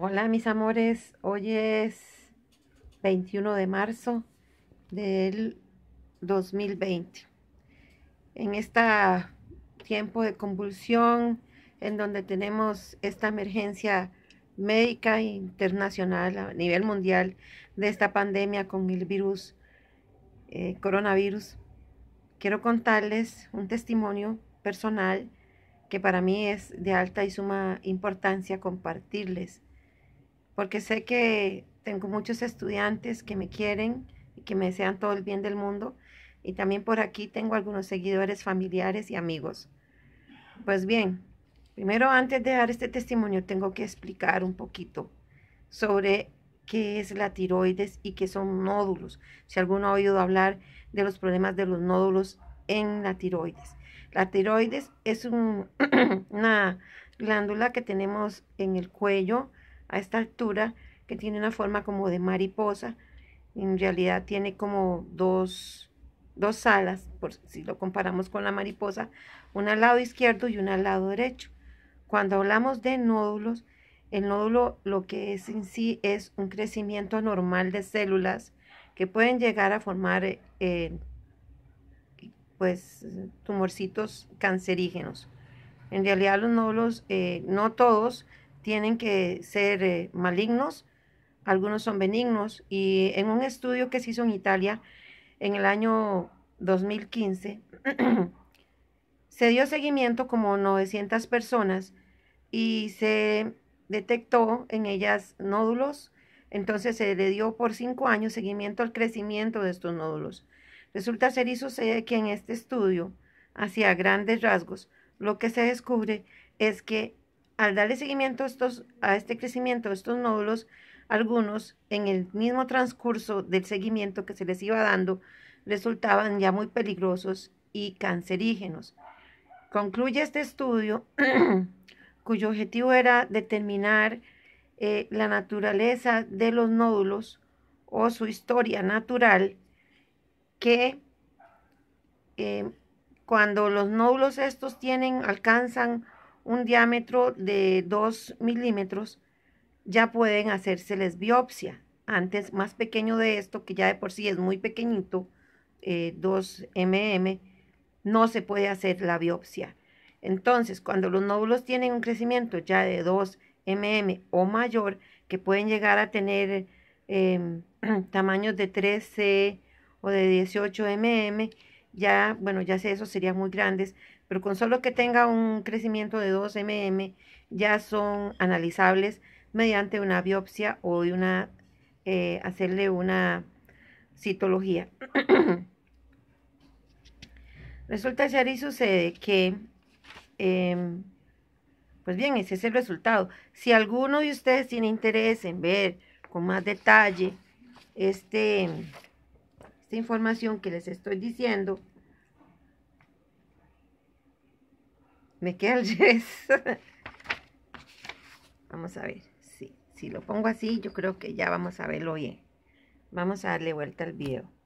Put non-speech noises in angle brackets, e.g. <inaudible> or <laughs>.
Hola mis amores, hoy es 21 de marzo del 2020. En este tiempo de convulsión, en donde tenemos esta emergencia médica internacional a nivel mundial de esta pandemia con el virus eh, coronavirus, quiero contarles un testimonio personal que para mí es de alta y suma importancia compartirles porque sé que tengo muchos estudiantes que me quieren y que me desean todo el bien del mundo. Y también por aquí tengo algunos seguidores familiares y amigos. Pues bien, primero antes de dar este testimonio tengo que explicar un poquito sobre qué es la tiroides y qué son nódulos. Si alguno ha oído hablar de los problemas de los nódulos en la tiroides. La tiroides es <clears throat> una glándula que tenemos en el cuello, a esta altura que tiene una forma como de mariposa. En realidad tiene como dos, dos alas, por, si lo comparamos con la mariposa, una al lado izquierdo y una al lado derecho. Cuando hablamos de nódulos, el nódulo lo que es en sí es un crecimiento normal de células que pueden llegar a formar eh, pues tumorcitos cancerígenos. En realidad los nódulos, eh, no todos, tienen que ser eh, malignos, algunos son benignos. Y en un estudio que se hizo en Italia en el año 2015, <clears throat> se dio seguimiento como 900 personas y se detectó en ellas nódulos. Entonces se le dio por cinco años seguimiento al crecimiento de estos nódulos. Resulta ser y sucede que en este estudio, hacia grandes rasgos, lo que se descubre es que al darle seguimiento a, estos, a este crecimiento, de estos nódulos, algunos en el mismo transcurso del seguimiento que se les iba dando, resultaban ya muy peligrosos y cancerígenos. Concluye este estudio, <clears throat> cuyo objetivo era determinar eh, la naturaleza de los nódulos o su historia natural, que eh, cuando los nódulos estos tienen, alcanzan un diámetro de 2 milímetros, ya pueden hacérseles biopsia. Antes, más pequeño de esto, que ya de por sí es muy pequeñito, 2 eh, mm, no se puede hacer la biopsia. Entonces, cuando los nódulos tienen un crecimiento ya de 2 mm o mayor, que pueden llegar a tener em, <clears throat> tamaños de 13 o de 18 mm, ya, bueno, ya sé, eso serían muy grandes, pero con solo que tenga un crecimiento de 2 mm ya son analizables mediante una biopsia o de una, eh, hacerle una citología. <clears throat> Resulta ser y sucede que, em, pues bien, ese es el resultado. Si alguno de ustedes tiene interés en ver con más detalle este, esta información que les estoy diciendo, me queda el yes. <laughs> vamos a ver, si lo pongo así, yo creo que ya vamos a verlo bien. Vamos a darle vuelta al video.